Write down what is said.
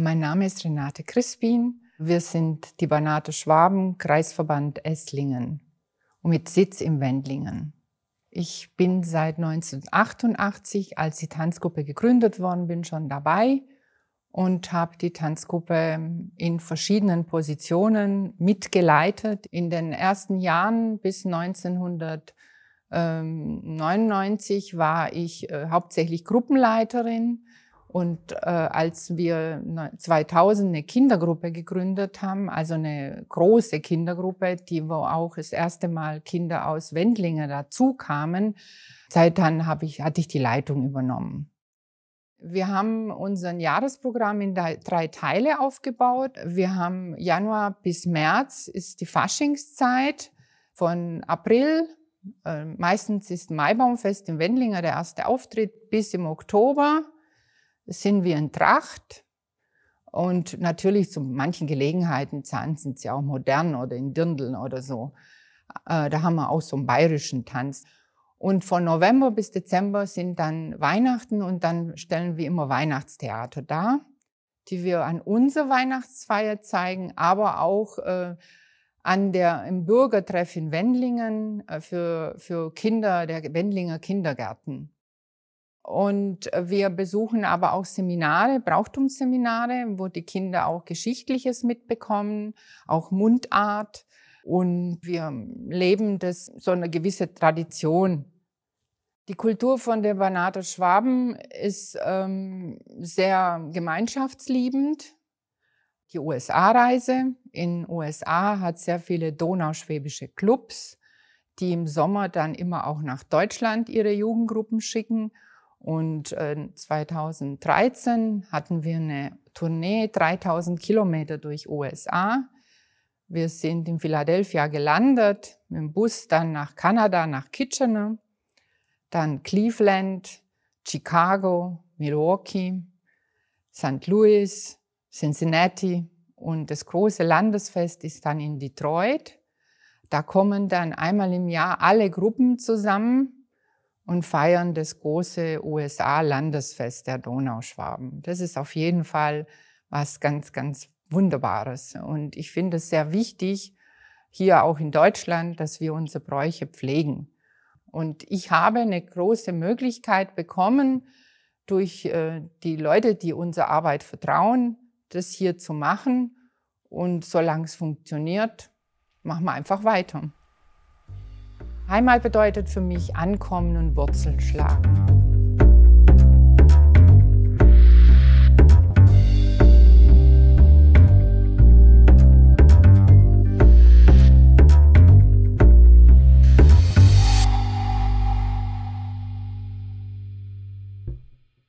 Mein Name ist Renate Crispin. Wir sind die Banate Schwaben, Kreisverband Esslingen und mit Sitz im Wendlingen. Ich bin seit 1988, als die Tanzgruppe gegründet worden bin, schon dabei und habe die Tanzgruppe in verschiedenen Positionen mitgeleitet. In den ersten Jahren bis 1999 ähm, war ich äh, hauptsächlich Gruppenleiterin. Und äh, als wir 2000 eine Kindergruppe gegründet haben, also eine große Kindergruppe, die wo auch das erste Mal Kinder aus Wendlingen dazu kamen, seit dann habe ich, hatte ich die Leitung übernommen. Wir haben unser Jahresprogramm in drei Teile aufgebaut. Wir haben Januar bis März ist die Faschingszeit. Von April, äh, meistens ist Maibaumfest in Wendlinger der erste Auftritt, bis im Oktober sind wir in Tracht. Und natürlich zu manchen Gelegenheiten tanzen sie auch modern oder in Dirndeln oder so. Äh, da haben wir auch so einen bayerischen Tanz. Und von November bis Dezember sind dann Weihnachten und dann stellen wir immer Weihnachtstheater dar, die wir an unserer Weihnachtsfeier zeigen, aber auch äh, an der, im Bürgertreff in Wendlingen äh, für, für Kinder der Wendlinger Kindergärten. Und äh, wir besuchen aber auch Seminare, Brauchtumsseminare, wo die Kinder auch Geschichtliches mitbekommen, auch Mundart. Und wir ähm, leben das so eine gewisse Tradition. Die Kultur von der Banater Schwaben ist ähm, sehr gemeinschaftsliebend. Die USA-Reise in USA hat sehr viele donauschwäbische Clubs, die im Sommer dann immer auch nach Deutschland ihre Jugendgruppen schicken und äh, 2013 hatten wir eine Tournee, 3000 Kilometer durch USA. Wir sind in Philadelphia gelandet, mit dem Bus dann nach Kanada, nach Kitchener, dann Cleveland, Chicago, Milwaukee, St. Louis, Cincinnati und das große Landesfest ist dann in Detroit. Da kommen dann einmal im Jahr alle Gruppen zusammen und feiern das große USA-Landesfest der Donauschwaben. Das ist auf jeden Fall was ganz, ganz Wunderbares. Und ich finde es sehr wichtig, hier auch in Deutschland, dass wir unsere Bräuche pflegen. Und ich habe eine große Möglichkeit bekommen, durch äh, die Leute, die unsere Arbeit vertrauen, das hier zu machen. Und solange es funktioniert, machen wir einfach weiter. Heimat bedeutet für mich Ankommen und Wurzeln schlagen.